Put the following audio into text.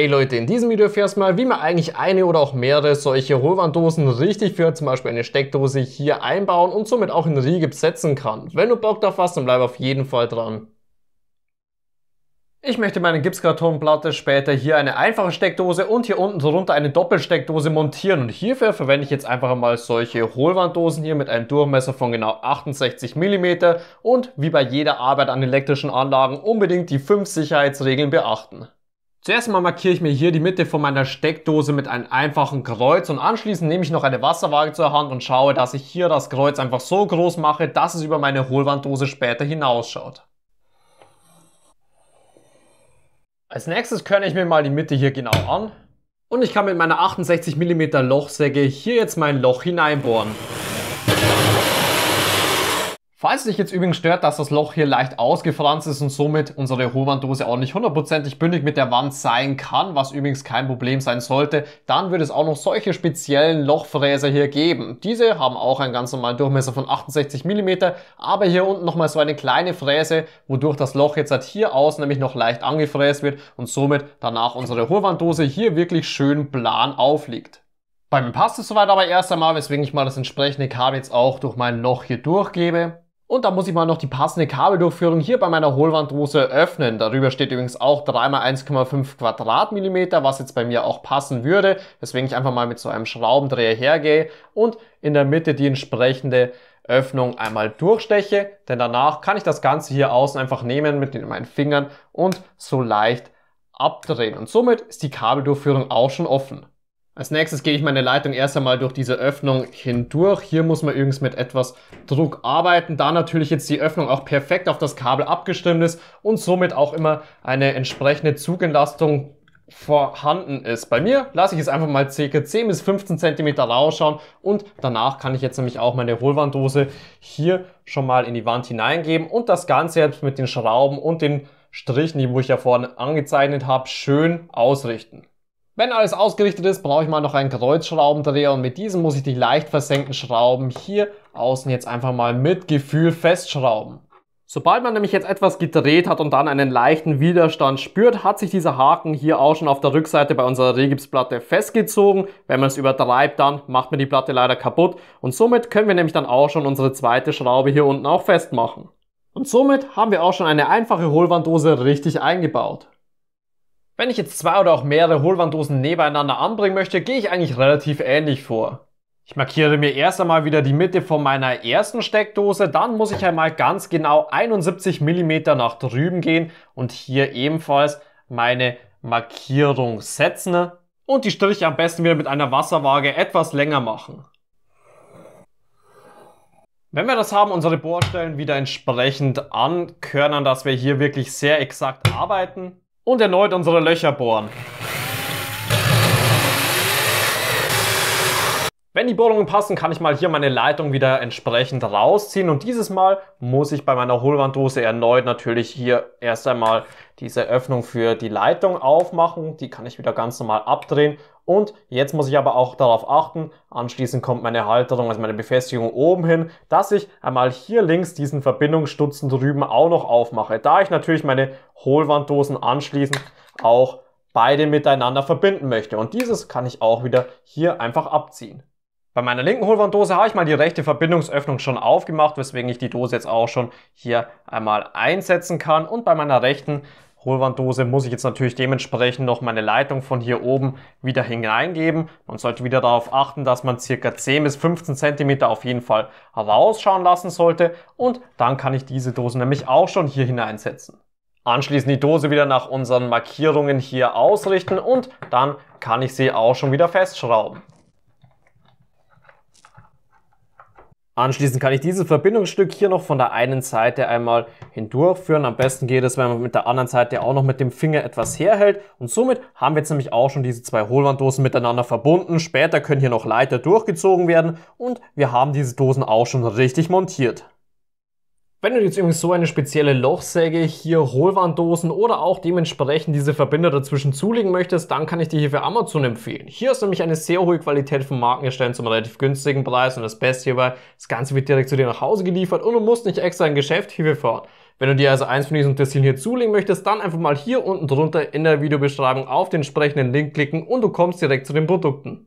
Hey Leute, in diesem Video erfährst du mal, wie man eigentlich eine oder auch mehrere solche Hohlwanddosen richtig für zum Beispiel eine Steckdose hier einbauen und somit auch in Riege setzen kann. Wenn du Bock drauf hast, dann bleib auf jeden Fall dran. Ich möchte meine Gipskartonplatte später hier eine einfache Steckdose und hier unten drunter eine Doppelsteckdose montieren und hierfür verwende ich jetzt einfach einmal solche Hohlwanddosen hier mit einem Durchmesser von genau 68 mm und wie bei jeder Arbeit an elektrischen Anlagen unbedingt die 5 Sicherheitsregeln beachten. Zuerst mal markiere ich mir hier die Mitte von meiner Steckdose mit einem einfachen Kreuz und anschließend nehme ich noch eine Wasserwaage zur Hand und schaue, dass ich hier das Kreuz einfach so groß mache, dass es über meine Hohlwanddose später hinausschaut. Als nächstes körne ich mir mal die Mitte hier genau an und ich kann mit meiner 68 mm Lochsäge hier jetzt mein Loch hineinbohren. Falls dich jetzt übrigens stört, dass das Loch hier leicht ausgefranst ist und somit unsere Hohwanddose auch nicht hundertprozentig bündig mit der Wand sein kann, was übrigens kein Problem sein sollte, dann wird es auch noch solche speziellen Lochfräser hier geben. Diese haben auch einen ganz normalen Durchmesser von 68 mm, aber hier unten nochmal so eine kleine Fräse, wodurch das Loch jetzt halt hier aus nämlich noch leicht angefräst wird und somit danach unsere Hohwanddose hier wirklich schön plan aufliegt. Bei mir passt es soweit aber erst einmal, weswegen ich mal das entsprechende Kabel jetzt auch durch mein Loch hier durchgebe. Und da muss ich mal noch die passende Kabeldurchführung hier bei meiner Hohlwanddose öffnen. Darüber steht übrigens auch 3x1,5 Quadratmillimeter, was jetzt bei mir auch passen würde. Deswegen ich einfach mal mit so einem Schraubendreher hergehe und in der Mitte die entsprechende Öffnung einmal durchsteche. Denn danach kann ich das Ganze hier außen einfach nehmen mit meinen Fingern und so leicht abdrehen. Und somit ist die Kabeldurchführung auch schon offen. Als nächstes gehe ich meine Leitung erst einmal durch diese Öffnung hindurch. Hier muss man übrigens mit etwas Druck arbeiten, da natürlich jetzt die Öffnung auch perfekt auf das Kabel abgestimmt ist und somit auch immer eine entsprechende Zugentlastung vorhanden ist. Bei mir lasse ich es einfach mal ca. 10 bis 15 cm rausschauen und danach kann ich jetzt nämlich auch meine Hohlwanddose hier schon mal in die Wand hineingeben und das Ganze jetzt mit den Schrauben und den Strichen, die wo ich ja vorhin angezeichnet habe, schön ausrichten. Wenn alles ausgerichtet ist, brauche ich mal noch einen Kreuzschraubendreher und mit diesem muss ich die leicht versenkten Schrauben hier außen jetzt einfach mal mit Gefühl festschrauben. Sobald man nämlich jetzt etwas gedreht hat und dann einen leichten Widerstand spürt, hat sich dieser Haken hier auch schon auf der Rückseite bei unserer Regipsplatte festgezogen. Wenn man es übertreibt, dann macht man die Platte leider kaputt und somit können wir nämlich dann auch schon unsere zweite Schraube hier unten auch festmachen. Und somit haben wir auch schon eine einfache Hohlwanddose richtig eingebaut. Wenn ich jetzt zwei oder auch mehrere Hohlwanddosen nebeneinander anbringen möchte, gehe ich eigentlich relativ ähnlich vor. Ich markiere mir erst einmal wieder die Mitte von meiner ersten Steckdose, dann muss ich einmal ganz genau 71 mm nach drüben gehen und hier ebenfalls meine Markierung setzen und die Striche am besten wieder mit einer Wasserwaage etwas länger machen. Wenn wir das haben, unsere Bohrstellen wieder entsprechend ankörnern, dass wir hier wirklich sehr exakt arbeiten und erneut unsere Löcher bohren. Wenn die Bohrungen passen, kann ich mal hier meine Leitung wieder entsprechend rausziehen und dieses Mal muss ich bei meiner Hohlwanddose erneut natürlich hier erst einmal diese Öffnung für die Leitung aufmachen. Die kann ich wieder ganz normal abdrehen und jetzt muss ich aber auch darauf achten, anschließend kommt meine Halterung, also meine Befestigung oben hin, dass ich einmal hier links diesen Verbindungsstutzen drüben auch noch aufmache. Da ich natürlich meine Hohlwanddosen anschließend auch beide miteinander verbinden möchte. Und dieses kann ich auch wieder hier einfach abziehen. Bei meiner linken Hohlwanddose habe ich mal die rechte Verbindungsöffnung schon aufgemacht, weswegen ich die Dose jetzt auch schon hier einmal einsetzen kann. Und bei meiner rechten Hohlwanddose muss ich jetzt natürlich dementsprechend noch meine Leitung von hier oben wieder hineingeben. Man sollte wieder darauf achten, dass man circa 10 bis 15 Zentimeter auf jeden Fall rausschauen lassen sollte und dann kann ich diese Dose nämlich auch schon hier hineinsetzen. Anschließend die Dose wieder nach unseren Markierungen hier ausrichten und dann kann ich sie auch schon wieder festschrauben. Anschließend kann ich dieses Verbindungsstück hier noch von der einen Seite einmal hindurchführen. Am besten geht es, wenn man mit der anderen Seite auch noch mit dem Finger etwas herhält. Und somit haben wir jetzt nämlich auch schon diese zwei Hohlwanddosen miteinander verbunden. Später können hier noch Leiter durchgezogen werden und wir haben diese Dosen auch schon richtig montiert. Wenn du jetzt übrigens so eine spezielle Lochsäge hier Hohlwanddosen oder auch dementsprechend diese Verbinder dazwischen zulegen möchtest, dann kann ich dir hier für Amazon empfehlen. Hier ist nämlich eine sehr hohe Qualität von Markenherstellern zum relativ günstigen Preis und das Beste hierbei, das Ganze wird direkt zu dir nach Hause geliefert und du musst nicht extra ein Geschäft hierfür fahren. Wenn du dir also eins von diesen Tessilien hier zulegen möchtest, dann einfach mal hier unten drunter in der Videobeschreibung auf den entsprechenden Link klicken und du kommst direkt zu den Produkten.